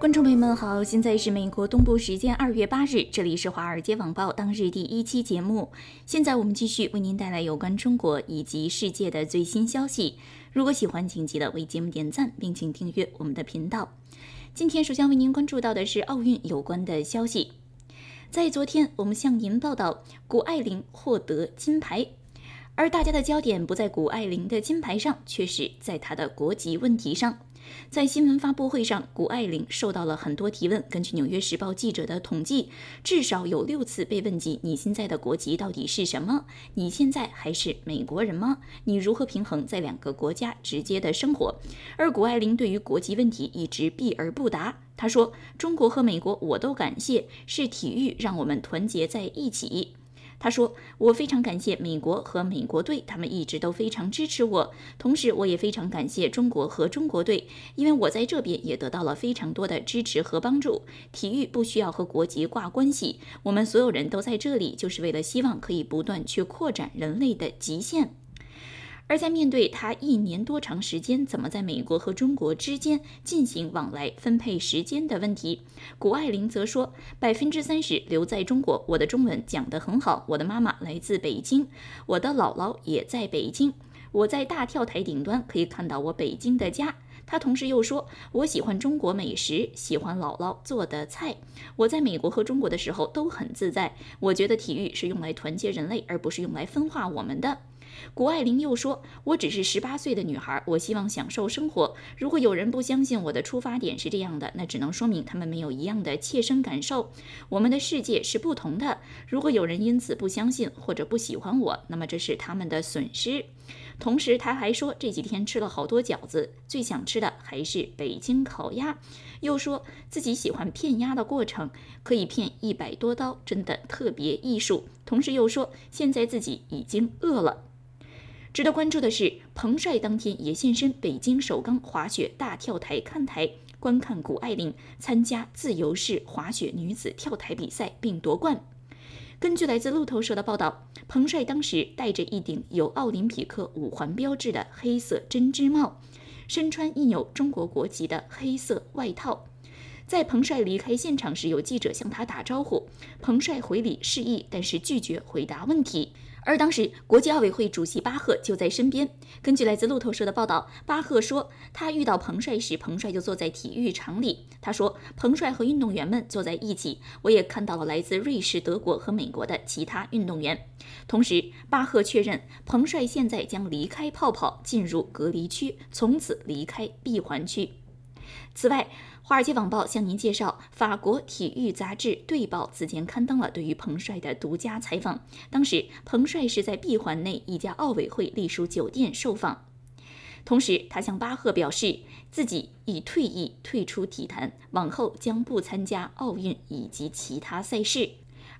观众朋友们好，现在是美国东部时间二月八日，这里是华尔街网报当日第一期节目。现在我们继续为您带来有关中国以及世界的最新消息。如果喜欢，请记得为节目点赞，并请订阅我们的频道。今天首先为您关注到的是奥运有关的消息。在昨天，我们向您报道，谷爱凌获得金牌，而大家的焦点不在谷爱凌的金牌上，却是在她的国籍问题上。在新闻发布会上，谷爱凌受到了很多提问。根据《纽约时报》记者的统计，至少有六次被问及你现在的国籍到底是什么？你现在还是美国人吗？你如何平衡在两个国家直接的生活？而谷爱凌对于国籍问题一直避而不答。他说：“中国和美国，我都感谢，是体育让我们团结在一起。”他说：“我非常感谢美国和美国队，他们一直都非常支持我。同时，我也非常感谢中国和中国队，因为我在这边也得到了非常多的支持和帮助。体育不需要和国籍挂关系，我们所有人都在这里，就是为了希望可以不断去扩展人类的极限。”而在面对他一年多长时间怎么在美国和中国之间进行往来分配时间的问题，谷爱凌则说：“百分之三十留在中国，我的中文讲得很好，我的妈妈来自北京，我的姥姥也在北京，我在大跳台顶端可以看到我北京的家。”他同时又说：“我喜欢中国美食，喜欢姥姥做的菜。我在美国和中国的时候都很自在。我觉得体育是用来团结人类，而不是用来分化我们的。”谷爱凌又说：“我只是十八岁的女孩，我希望享受生活。如果有人不相信我的出发点是这样的，那只能说明他们没有一样的切身感受。我们的世界是不同的。如果有人因此不相信或者不喜欢我，那么这是他们的损失。”同时，他还说这几天吃了好多饺子，最想吃的还是北京烤鸭。又说自己喜欢片鸭的过程，可以片一百多刀，真的特别艺术。同时又说现在自己已经饿了。值得关注的是，彭帅当天也现身北京首钢滑雪大跳台看台，观看谷爱凌参加自由式滑雪女子跳台比赛并夺冠。根据来自路透社的报道，彭帅当时戴着一顶有奥林匹克五环标志的黑色针织帽，身穿印有中国国旗的黑色外套。在彭帅离开现场时，有记者向他打招呼，彭帅回礼示意，但是拒绝回答问题。而当时，国际奥委会主席巴赫就在身边。根据来自路透社的报道，巴赫说，他遇到彭帅时，彭帅就坐在体育场里。他说，彭帅和运动员们坐在一起，我也看到了来自瑞士、德国和美国的其他运动员。同时，巴赫确认，彭帅现在将离开泡泡，进入隔离区，从此离开闭环区。此外，华尔街网报向您介绍，法国体育杂志《队报》此前刊登了对于彭帅的独家采访。当时，彭帅是在闭环内一家奥委会隶属酒店受访，同时他向巴赫表示自己已退役，退出体坛，往后将不参加奥运以及其他赛事。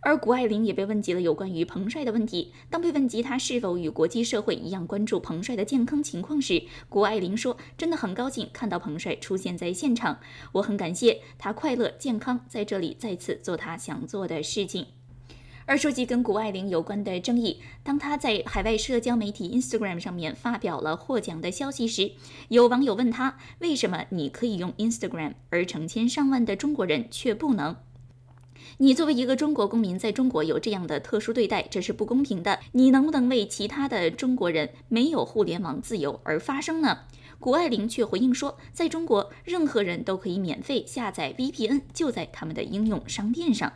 而谷爱凌也被问及了有关于彭帅的问题。当被问及他是否与国际社会一样关注彭帅的健康情况时，谷爱凌说：“真的很高兴看到彭帅出现在现场，我很感谢他快乐健康在这里再次做他想做的事情。”而说起跟谷爱凌有关的争议，当她在海外社交媒体 Instagram 上面发表了获奖的消息时，有网友问她：“为什么你可以用 Instagram，而成千上万的中国人却不能？”你作为一个中国公民，在中国有这样的特殊对待，这是不公平的。你能不能为其他的中国人没有互联网自由而发声呢？谷爱凌却回应说，在中国，任何人都可以免费下载 VPN，就在他们的应用商店上。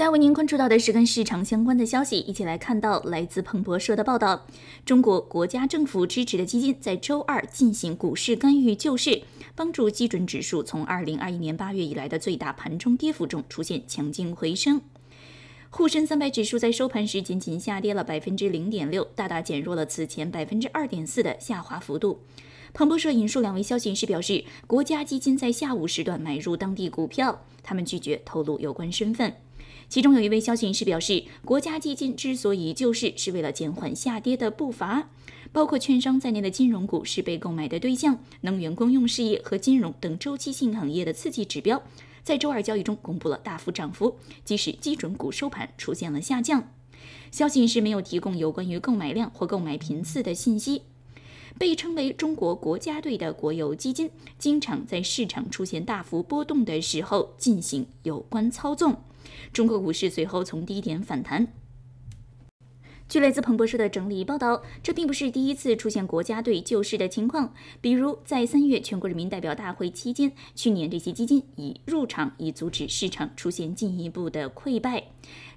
再为您关注到的是跟市场相关的消息，一起来看到来自彭博社的报道：中国国家政府支持的基金在周二进行股市干预救市，帮助基准指数从二零二一年八月以来的最大盘中跌幅中出现强劲回升。沪深三百指数在收盘时仅仅下跌了百分之零点六，大大减弱了此前百分之二点四的下滑幅度。彭博社引述两位消息人士表示，国家基金在下午时段买入当地股票，他们拒绝透露有关身份。其中有一位消息人士表示，国家基金之所以救市，是为了减缓下跌的步伐。包括券商在内的金融股是被购买的对象，能源、公用事业和金融等周期性行业的刺激指标，在周二交易中公布了大幅涨幅。即使基准股收盘出现了下降，消息人士没有提供有关于购买量或购买频次的信息。被称为中国国家队的国有基金，经常在市场出现大幅波动的时候进行有关操纵。中国股市随后从低点反弹。据来自彭博社的整理报道，这并不是第一次出现国家队救市的情况。比如在三月全国人民代表大会期间，去年这些基金已入场，以阻止市场出现进一步的溃败。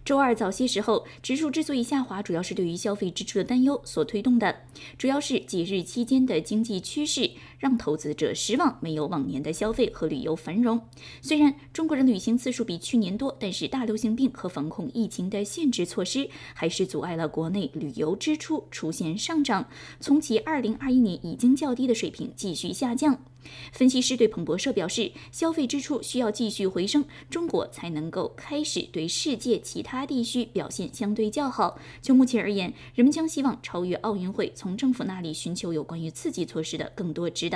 周二早些时候，指数之所以下滑，主要是对于消费支出的担忧所推动的，主要是几日期间的经济趋势。让投资者失望，没有往年的消费和旅游繁荣。虽然中国人旅行次数比去年多，但是大流行病和防控疫情的限制措施还是阻碍了国内旅游支出出现上涨，从其2021年已经较低的水平继续下降。分析师对彭博社表示，消费支出需要继续回升，中国才能够开始对世界其他地区表现相对较好。就目前而言，人们将希望超越奥运会，从政府那里寻求有关于刺激措施的更多指。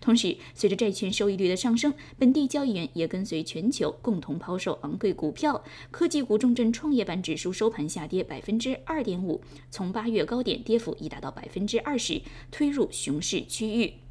同时，随着债券收益率的上升，本地交易员也跟随全球共同抛售昂贵股票。科技股重镇创业板指数收盘下跌百分之二点五，从八月高点跌幅已达到百分之二十，推入熊市区域。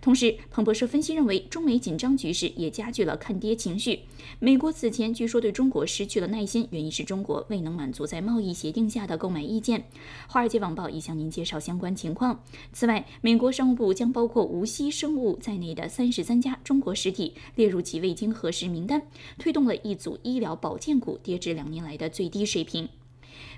同时，彭博社分析认为，中美紧张局势也加剧了看跌情绪。美国此前据说对中国失去了耐心，原因是中国未能满足在贸易协定下的购买意见。华尔街网报已向您介绍相关情况。此外，美国商务部将包括无锡生物在内的三十三家中国实体列入其未经核实名单，推动了一组医疗保健股跌至两年来的最低水平。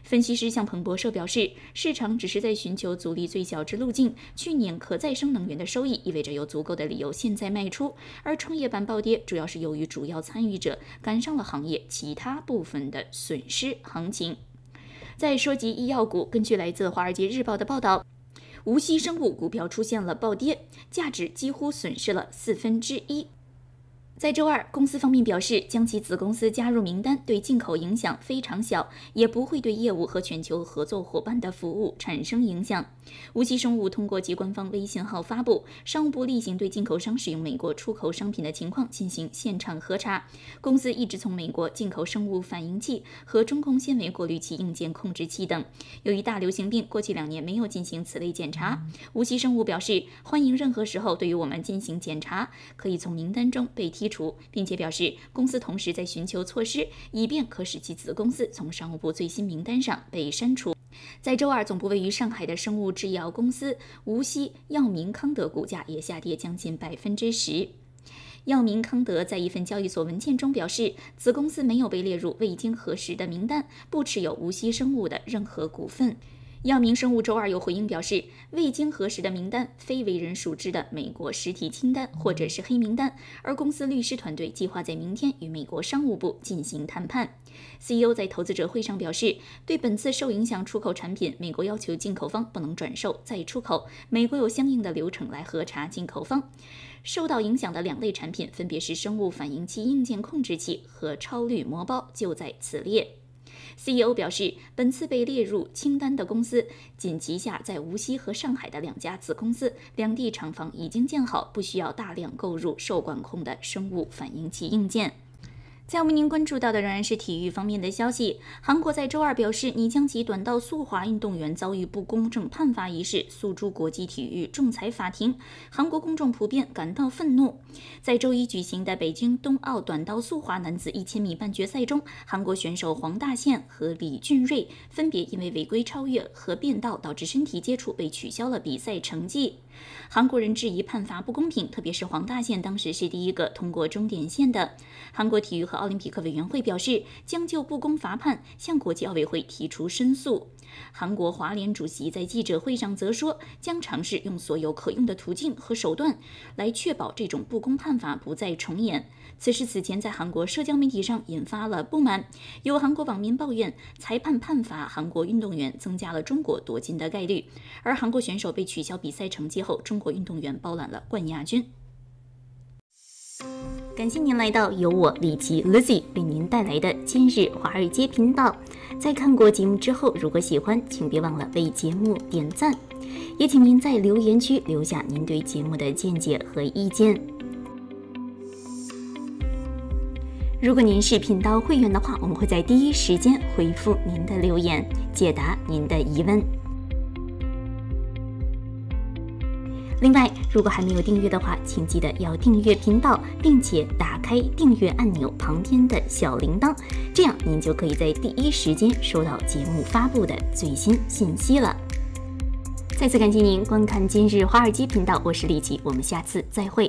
分析师向彭博社表示，市场只是在寻求阻力最小之路径。去年可再生能源的收益意味着有足够的理由现在卖出，而创业板暴跌主要是由于主要参与者赶上了行业其他部分的损失行情。再说及医药股，根据来自《华尔街日报》的报道，无锡生物股票出现了暴跌，价值几乎损失了四分之一。在周二，公司方面表示，将其子公司加入名单对进口影响非常小，也不会对业务和全球合作伙伴的服务产生影响。无锡生物通过其官方微信号发布，商务部例行对进口商使用美国出口商品的情况进行现场核查。公司一直从美国进口生物反应器和中控纤维过滤器硬件控制器等。由于大流行病，过去两年没有进行此类检查。无锡生物表示，欢迎任何时候对于我们进行检查，可以从名单中被踢。除，并且表示公司同时在寻求措施，以便可使其子公司从商务部最新名单上被删除。在周二，总部位于上海的生物制药公司无锡药明康德股价也下跌将近百分之十。药明康德在一份交易所文件中表示，子公司没有被列入未经核实的名单，不持有无锡生物的任何股份。药明生物周二有回应表示，未经核实的名单非为人熟知的美国实体清单或者是黑名单，而公司律师团队计划在明天与美国商务部进行谈判。CEO 在投资者会上表示，对本次受影响出口产品，美国要求进口方不能转售再出口，美国有相应的流程来核查进口方。受到影响的两类产品分别是生物反应器硬件控制器和超滤膜包，就在此列。CEO 表示，本次被列入清单的公司仅旗下在无锡和上海的两家子公司，两地厂房已经建好，不需要大量购入受管控的生物反应器硬件。在我们您关注到的仍然是体育方面的消息。韩国在周二表示，拟将其短道速滑运动员遭遇不公正判罚一事诉诸国际体育仲裁法庭。韩国公众普遍感到愤怒。在周一举行的北京冬奥短道速滑男子一千米半决赛中，韩国选手黄大宪和李俊瑞分别因为违规超越和变道导致身体接触，被取消了比赛成绩。韩国人质疑判罚不公平，特别是黄大宪当时是第一个通过终点线的。韩国体育和奥林匹克委员会表示，将就不公罚判向国际奥委会提出申诉。韩国华联主席在记者会上则说，将尝试用所有可用的途径和手段来确保这种不公判法不再重演。此事此前在韩国社交媒体上引发了不满，有韩国网民抱怨裁判判罚韩国运动员增加了中国夺金的概率，而韩国选手被取消比赛成绩后，中国运动员包揽了冠亚军。感谢您来到由我李琦 l i z z y 为您带来的今日华尔街频道。在看过节目之后，如果喜欢，请别忘了为节目点赞，也请您在留言区留下您对节目的见解和意见。如果您是频道会员的话，我们会在第一时间回复您的留言，解答您的疑问。另外，如果还没有订阅的话，请记得要订阅频道，并且打开订阅按钮旁边的小铃铛，这样您就可以在第一时间收到节目发布的最新信息了。再次感谢您观看今日华尔街频道，我是丽琦，我们下次再会。